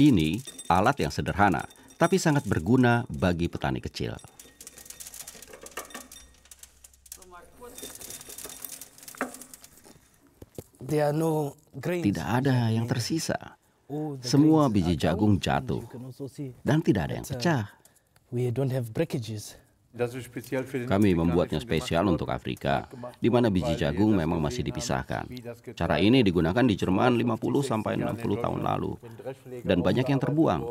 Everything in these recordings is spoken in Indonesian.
Ini alat yang sederhana, tapi sangat berguna bagi petani kecil. Tidak ada yang tersisa. Semua biji jagung jatuh dan tidak ada yang uh, pecah. Kami membuatnya spesial untuk Afrika, di mana biji jagung memang masih dipisahkan. Cara ini digunakan di Jerman 50-60 tahun lalu, dan banyak yang terbuang.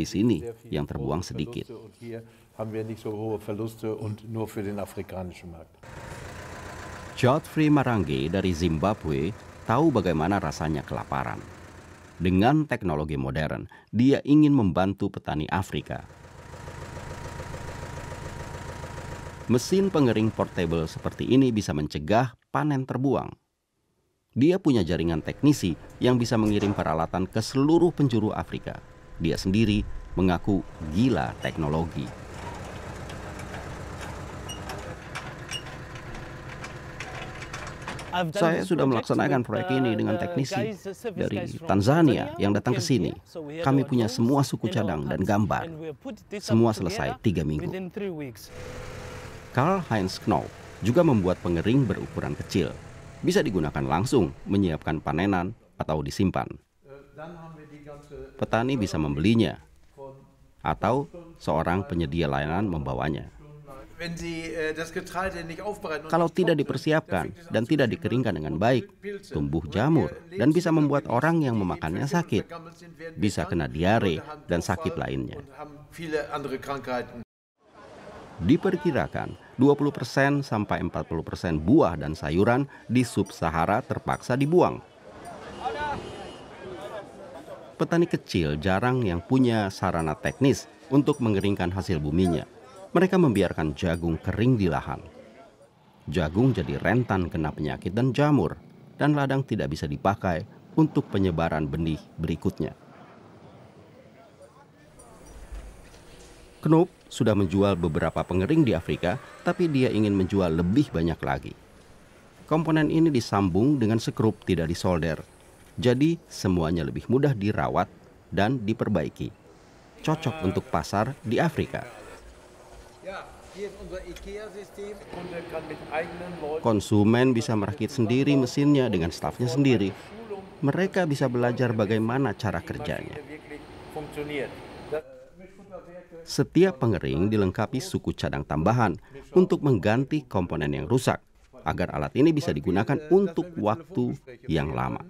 Di sini yang terbuang sedikit. Godfrey Marange dari Zimbabwe tahu bagaimana rasanya kelaparan. Dengan teknologi modern, dia ingin membantu petani Afrika Mesin pengering portable seperti ini bisa mencegah panen terbuang. Dia punya jaringan teknisi yang bisa mengirim peralatan ke seluruh penjuru Afrika. Dia sendiri mengaku gila teknologi. Saya sudah melaksanakan proyek ini uh, dengan teknisi dari Tanzania yang datang ke sini. Kami punya semua suku cadang dan gambar. Semua selesai tiga minggu. Karl Heinz Knoll juga membuat pengering berukuran kecil. Bisa digunakan langsung menyiapkan panenan atau disimpan. Petani bisa membelinya atau seorang penyedia layanan membawanya. Äh, Kalau tidak dipersiapkan dan tidak dikeringkan dengan baik, tumbuh jamur dan bisa membuat orang yang memakannya sakit, bisa kena diare dan sakit lainnya. Diperkirakan 20% sampai 40% buah dan sayuran di sub-Sahara terpaksa dibuang. Petani kecil jarang yang punya sarana teknis untuk mengeringkan hasil buminya. Mereka membiarkan jagung kering di lahan. Jagung jadi rentan kena penyakit dan jamur, dan ladang tidak bisa dipakai untuk penyebaran benih berikutnya. Knop sudah menjual beberapa pengering di Afrika, tapi dia ingin menjual lebih banyak lagi. Komponen ini disambung dengan sekrup tidak disolder. Jadi semuanya lebih mudah dirawat dan diperbaiki. Cocok untuk pasar di Afrika. Konsumen bisa merakit sendiri mesinnya dengan stafnya sendiri. Mereka bisa belajar bagaimana cara kerjanya. Setiap pengering dilengkapi suku cadang tambahan untuk mengganti komponen yang rusak agar alat ini bisa digunakan untuk waktu yang lama.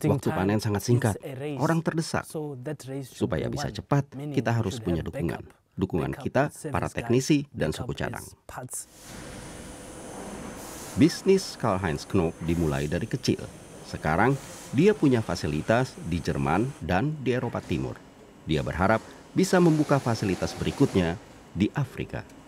Waktu panen sangat singkat, orang terdesak. Supaya bisa cepat, kita harus punya dukungan. Dukungan kita, para teknisi, dan suku cadang. Bisnis Karl Heinz Knop dimulai dari kecil. Sekarang dia punya fasilitas di Jerman dan di Eropa Timur. Dia berharap bisa membuka fasilitas berikutnya di Afrika.